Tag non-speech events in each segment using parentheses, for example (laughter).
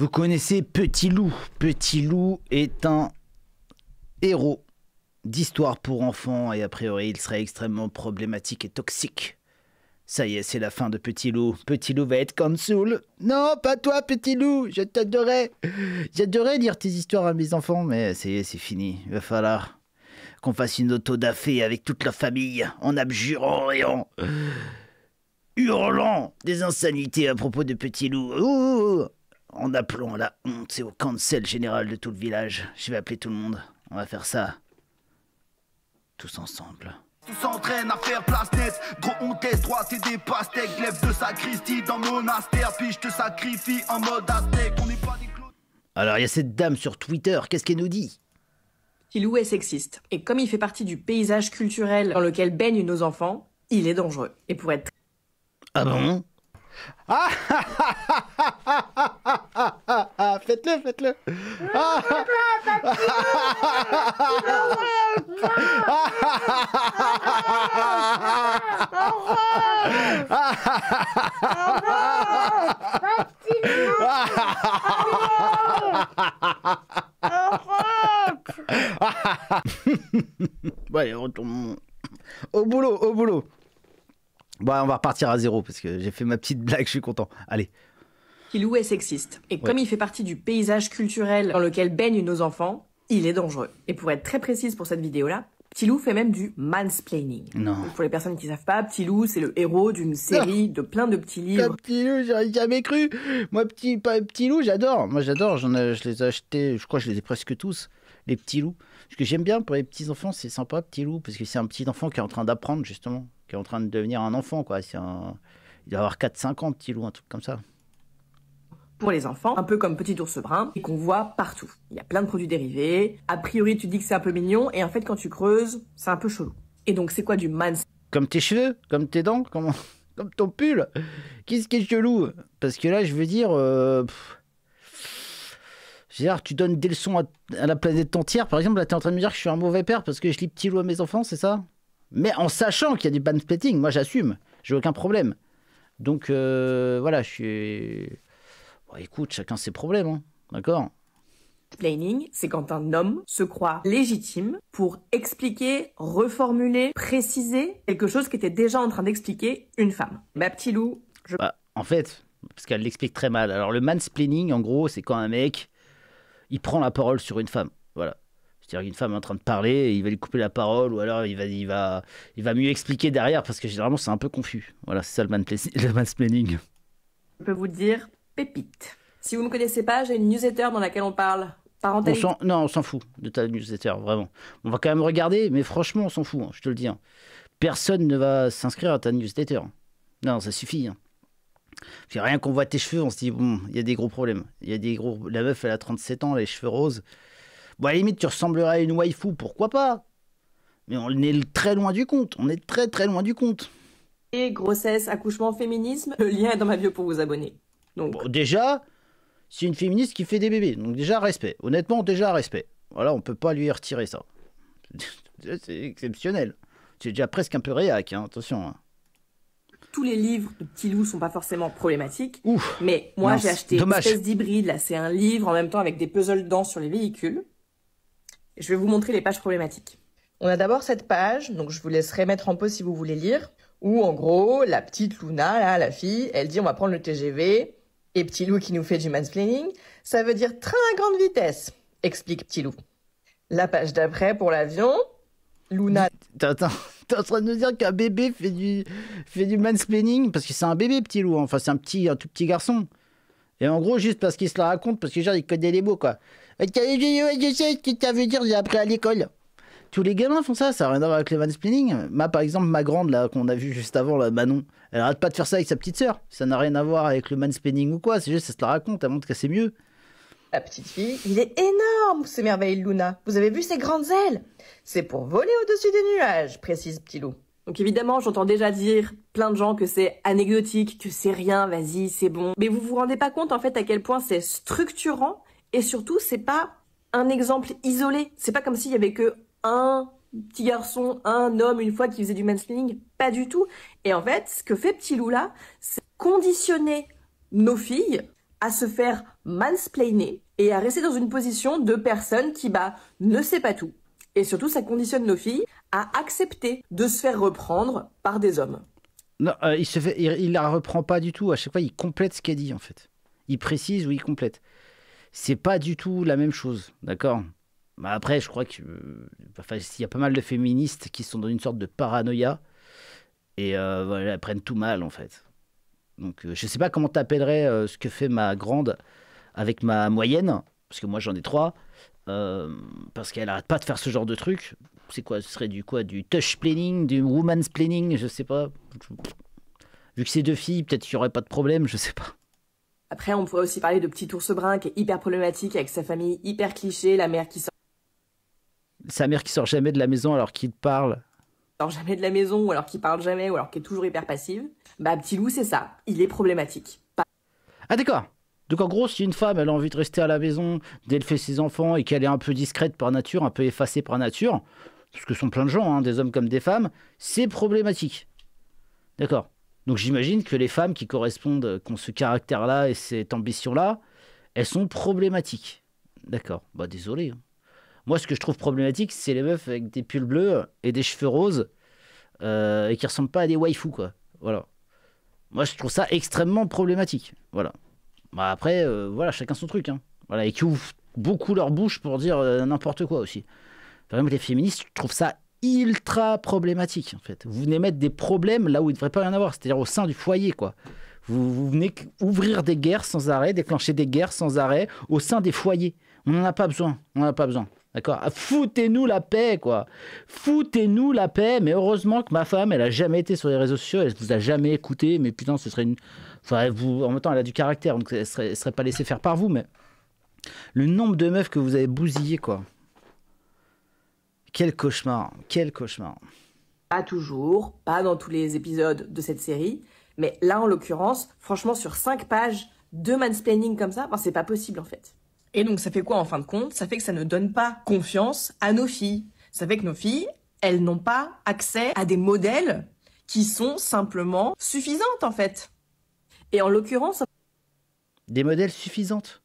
Vous connaissez Petit Loup. Petit Loup est un héros d'histoire pour enfants et a priori il serait extrêmement problématique et toxique. Ça y est, c'est la fin de Petit Loup. Petit Loup va être consul. Non, pas toi, Petit Loup. Je t'adorais. J'adorais lire tes histoires à mes enfants, mais ça y est, c'est fini. Il va falloir qu'on fasse une auto fé avec toute la famille, en abjurant et en hurlant des insanités à propos de Petit Loup en appelant à la honte c'est au cancel général de tout le village. Je vais appeler tout le monde. On va faire ça. Tous ensemble. à faire de dans te sacrifie en mode pas des Alors il y a cette dame sur Twitter, qu'est-ce qu'elle nous dit Il est sexiste, et comme il fait partie du paysage culturel dans lequel baignent nos enfants, il est dangereux. Et pour être... Ah bon ah, ah, (laughs) ah, faites-le, faites-le. Ah! Ah! Ah! Au boulot, au boulot. Bon, bah, on va repartir à zéro parce que j'ai fait ma petite blague, je suis content. Allez. Petit loup est sexiste. Et comme il fait partie du paysage culturel dans lequel baignent nos enfants, il est dangereux. Et pour être très précise pour cette vidéo-là, Petit loup fait même du mansplaining. Non. pour les personnes qui savent pas, Petit loup, c'est le héros d'une série de plein de petits livres. Petit loup, j'aurais jamais cru. Moi, petit, pas, j'adore. Moi, j'adore. J'en ai, je les ai achetés, je crois que je les ai presque tous, les petits loups. Ce que j'aime bien pour les petits enfants, c'est sympa, petit loup, parce que c'est un petit enfant qui est en train d'apprendre, justement qui est en train de devenir un enfant. Quoi. Il doit avoir 4-5 ans, petit loup, un truc comme ça. Pour les enfants, un peu comme Petit ours brun, et qu'on voit partout. Il y a plein de produits dérivés. A priori, tu dis que c'est un peu mignon, et en fait, quand tu creuses, c'est un peu chelou. Et donc, c'est quoi du man Comme tes cheveux, comme tes dents, comme, (laughs) comme ton pull. Qu'est-ce qui est chelou Parce que là, je veux dire. Euh, dire tu donnes des leçons à, la planète entière. Par exemple, là, tu es en train de me dire que je suis un mauvais père parce que je lis petit loup à mes enfants, c'est ça mais en sachant qu'il y a du mansplaining, moi j'assume, j'ai aucun problème. Donc euh, voilà, je suis. Bon, écoute, chacun ses problèmes, hein. d'accord Planning, c'est quand un homme se croit légitime pour expliquer, reformuler, préciser quelque chose qui était déjà en train d'expliquer une femme. Ma bah, petit loup, je... Bah, en fait, parce qu'elle l'explique très mal. Alors le mansplaining, en gros, c'est quand un mec, il prend la parole sur une femme. Voilà. C'est-à-dire qu'une femme est en train de parler, il va lui couper la parole, ou alors il va, il va, il va mieux expliquer derrière, parce que généralement c'est un peu confus. Voilà, c'est ça le, (laughs) le mansplaining. Je peux vous dire pépite. Si vous ne me connaissez pas, j'ai une newsletter dans laquelle on parle on non, on s'en fout de ta newsletter, vraiment. On va quand même regarder, mais franchement, on s'en fout, hein, je te le dis. Hein. Personne ne va s'inscrire à ta newsletter. Non, ça suffit. Hein. rien qu'on voit tes cheveux, on se dit, bon, il y a des gros problèmes. Il y a des gros... La meuf, elle a 37 ans, les cheveux roses. Bon, à la limite, tu ressemblerais à une waifu, pourquoi pas Mais on est très loin du compte. On est très très loin du compte. Et grossesse, accouchement, féminisme, le lien est dans ma bio pour vous abonner. Donc... déjà, c'est une féministe qui fait des bébés. Donc déjà, respect. Honnêtement, déjà, respect. Voilà, on peut pas lui retirer ça. (laughs) c'est exceptionnel. C'est déjà presque un peu réac, hein, attention. Hein. tous les livres de Petit Loup sont pas forcément problématiques. mais moi, j'ai acheté une espèce d'hybride. Là, c'est un livre en même temps avec des puzzles dedans sur les véhicules. Je vais vous montrer les pages problématiques. On a d'abord cette page, donc je vous laisserai mettre en pause si vous voulez lire, où en gros, la petite Luna, la fille, elle dit on va prendre le TGV, et Petit Loup qui nous fait du mansplaining, ça veut dire train à grande vitesse, explique Petit Loup. La page d'après pour l'avion, Luna. Attends, t'es en train de nous dire qu'un bébé fait du, fait mansplaining Parce que c'est un bébé, Petit Loup, hein. enfin c'est un petit, un tout petit garçon. Et en gros, juste parce qu'il se la raconte, parce que genre, il connaît les mots, quoi. Je sais ce que as veut dire, j'ai appris à l'école. Tous les gamins font ça, ça n'a rien à voir avec le man-spinning. Ma, par exemple, ma grande, là, qu'on a vu juste avant, là, Manon, elle arrête pas de faire ça avec sa petite sœur. Ça n'a rien à voir avec le man-spinning ou quoi, c'est juste, ça se la raconte, elle montre que c'est mieux. La petite fille, il est énorme, merveilles, Luna. Vous avez vu ses grandes ailes C'est pour voler au-dessus des nuages, précise Petit Loup. Donc évidemment, j'entends déjà dire plein de gens que c'est anecdotique, que c'est rien, vas-y, c'est bon. Mais vous vous rendez pas compte en fait à quel point c'est structurant et surtout c'est pas un exemple isolé. C'est pas comme s'il y avait que un petit garçon, un homme une fois qui faisait du mansplaining, pas du tout. Et en fait, ce que fait Petit Loup c'est conditionner nos filles à se faire mansplainer et à rester dans une position de personne qui bah ne sait pas tout et surtout, ça conditionne nos filles à accepter de se faire reprendre par des hommes. Non, euh, il, se fait, il, la reprend pas du tout. À chaque fois, il complète ce qu'elle dit, en fait. Il précise ou il complète. C'est pas du tout la même chose, d'accord Mais bah, Après, je crois qu'il euh, y a pas mal de féministes qui sont dans une sorte de paranoïa et euh, voilà, elles prennent tout mal, en fait. Donc, je sais pas comment appellerais ce que fait ma grande avec ma moyenne, parce que moi j'en ai trois. Euh, parce qu'elle arrête pas de faire ce genre de truc. C'est quoi Ce serait du quoi Du touch planning, du woman's planning, je sais pas. Vu que c'est deux filles, peut-être qu'il y aurait pas de problème, je sais pas. Après, on pourrait aussi parler de Petit Ours Brun qui est hyper problématique avec sa famille hyper cliché, la mère qui sort. Sa mère qui sort jamais de la maison alors qu'il parle. Sort jamais de la maison ou alors qu'il parle jamais ou alors qu'il est toujours hyper passive. Bah, Petit Loup, c'est ça. Il est problématique. Ah, d'accord donc en gros, si une femme, elle a envie de rester à la maison d'élever ses enfants et qu'elle est un peu discrète par nature, un peu effacée par nature, parce que sont plein de gens, hein, des hommes comme des femmes, c'est problématique. D'accord Donc j'imagine que les femmes qui correspondent, euh, qui ont ce caractère-là et cette ambition-là, elles sont problématiques. D'accord Bah désolé. Hein. Moi, ce que je trouve problématique, c'est les meufs avec des pulls bleus et des cheveux roses euh, et qui ressemblent pas à des waifus, quoi. Voilà. Moi, je trouve ça extrêmement problématique. Voilà. Bah, après, euh, voilà, chacun son truc. Hein. Voilà, et qui ouvrent beaucoup leur bouche pour dire euh, n'importe quoi aussi. Par les féministes, trouvent trouve ça ultra problématique en fait. Vous venez mettre des problèmes là où il ne devrait pas y en avoir, c'est-à-dire au sein du foyer quoi. Vous, venez ouvrir des guerres sans arrêt, déclencher des guerres sans arrêt au sein des foyers. On n'en a pas besoin. On n'en a pas besoin. D'accord Foutez-nous la paix, quoi. Foutez-nous la paix. Mais heureusement que ma femme, elle a jamais été sur les réseaux sociaux, elle vous a jamais écouté. Mais putain, ce serait une. En même temps, elle a du caractère, donc elle serait, serait pas laissée faire par vous. Mais le nombre de meufs que vous avez bousillées, quoi. Quel cauchemar, quel cauchemar. Pas toujours, pas dans tous les épisodes de cette série, mais là, en l'occurrence, franchement, sur cinq pages de mansplaining comme ça, c'est pas possible en fait. Et donc, ça fait quoi en fin de compte Ça fait que ça ne donne pas confiance à nos filles. Ça fait que nos filles, elles n'ont pas accès à des modèles qui sont simplement suffisantes en fait. Et en l'occurrence... Des modèles suffisantes.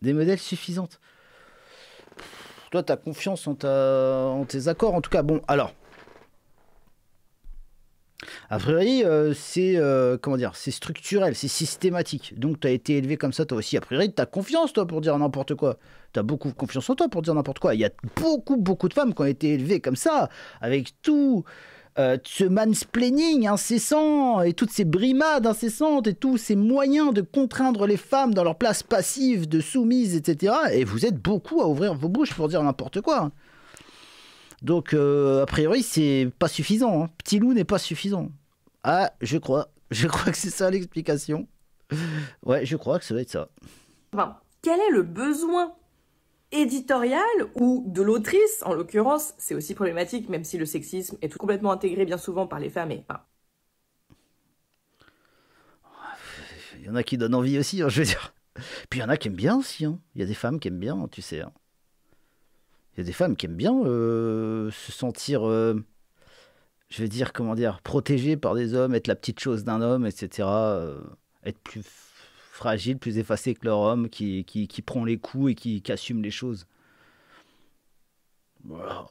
Des modèles suffisantes. Toi, tu as confiance en tes accords, en tout cas. Bon, alors, a priori, euh, c'est euh, comment dire, c'est structurel, c'est systématique. Donc, tu as été élevé comme ça, toi aussi. A priori, tu as confiance, toi, pour dire n'importe quoi. Tu as beaucoup confiance en toi pour dire n'importe quoi. Il y a beaucoup, beaucoup de femmes qui ont été élevées comme ça, avec tout euh, ce mansplaining incessant et toutes ces brimades incessantes et tous ces moyens de contraindre les femmes dans leur place passive de soumise, etc. Et vous êtes beaucoup à ouvrir vos bouches pour dire n'importe quoi. Donc, euh, a priori, c'est pas suffisant. Hein. Petit loup n'est pas suffisant. Ah, je crois. (laughs) Je crois que c'est ça l'explication. Ouais, je crois que ça va être ça. quel est le besoin éditorial ou de l'autrice En l'occurrence, c'est aussi problématique, même si le sexisme est tout complètement intégré bien souvent par les femmes. Et, il y en a qui donnent envie aussi, hein, je veux dire. Puis il y en a qui aiment bien aussi. Hein. Il y a des femmes qui aiment bien, tu sais. Il y a des femmes qui aiment bien euh, se sentir, euh, je vais dire, comment dire, protégées par des hommes, être la petite chose d'un homme, etc. Euh, être plus fragile, plus effacée que leur homme, qui, qui, prend les coups et qui, qui assume les choses. Voilà.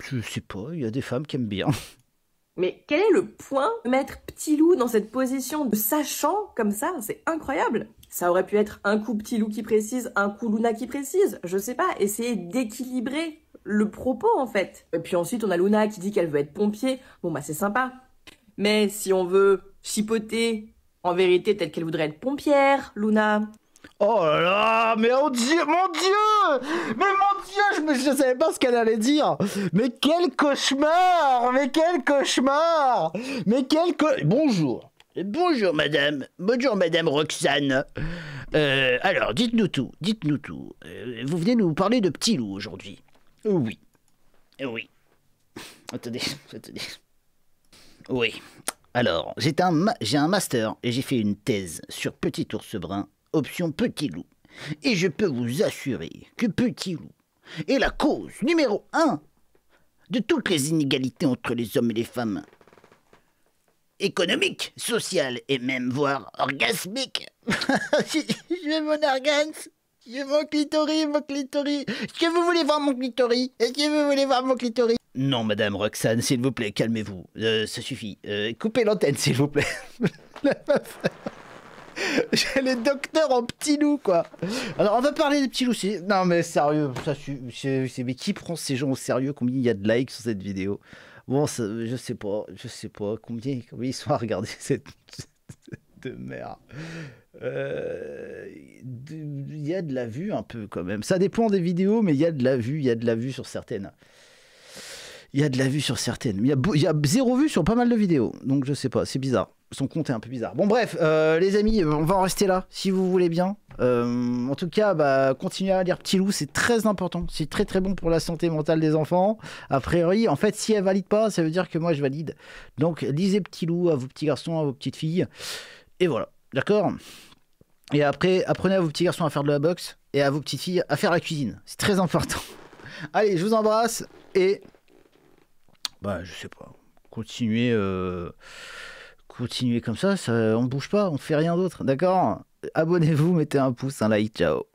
Je sais pas, il y a des femmes qui aiment bien. (laughs) Mais quel est le point de mettre Petit Loup dans cette position de sachant comme ça C'est incroyable ça aurait pu être un coup petit loup qui précise, un coup Luna qui précise, je sais pas, essayer d'équilibrer le propos en fait. Et puis ensuite on a Luna qui dit qu'elle veut être pompier, bon bah c'est sympa. Mais si on veut chipoter, en vérité peut-être qu'elle voudrait être pompière, Luna. Oh là là, mais oh dieu, mon dieu Mais mon dieu, je, savais pas ce qu'elle allait dire Mais quel cauchemar Mais quel cauchemar Mais quel Bonjour Bonjour madame, bonjour madame Roxane. Euh, alors, dites-nous tout, dites-nous tout. Euh, vous venez nous parler de Petit Loup aujourd'hui. Oui. Oui. attendez, (laughs) attendez. Oui. Alors, j'ai un, j'ai un master et j'ai fait une thèse sur petit ours brun, option petit loup. Et je peux vous assurer que petit loup est la cause numéro un de toutes les inégalités entre les hommes et les femmes économique, sociale et même voire orgasmique. (laughs) je veux mon orgasme je veux mon clitoris, mon clitoris. Est-ce que vous voulez voir mon clitoris Est-ce que vous voulez voir mon clitoris Non, madame Roxane, s'il vous plaît, calmez-vous. Euh, ça suffit. Euh, coupez l'antenne, s'il vous plaît. (laughs) J'ai les docteurs en petits loups, quoi. Alors, on va parler des petits loups. Non, mais sérieux, ça, mais qui prend ces gens au sérieux Combien il y a de likes sur cette vidéo Bon, je sais pas, je sais pas combien, ils sont à regarder (laughs) cette, merde. Euh, il y a de la vue un peu quand même. Ça dépend des vidéos, mais il y a de la vue, il y a de la vue sur certaines il y a de la vue sur certaines. Il y, a, il y zéro vue sur pas mal de vidéos. Donc je sais pas, c'est bizarre. Son compte est un peu bizarre. Bon bref, euh, les amis, on va en rester là, si vous voulez bien. Euh, en tout cas, bah, continuez à lire Petit Loup, c'est très important. C'est très très bon pour la santé mentale des enfants. A priori, en fait, si elle valide pas, ça veut dire que moi je valide. Donc lisez Petit Loup à vos petits garçons, à vos petites filles. Et voilà, d'accord Et après, apprenez à vos petits garçons à faire de la boxe et à vos petites filles à faire la cuisine. C'est très important. Allez, je vous embrasse et ouais bah, je sais pas, continuer, euh, continuer comme ça, ça, on bouge pas, on fait rien d'autre, d'accord Abonnez-vous, mettez un pouce, un like, ciao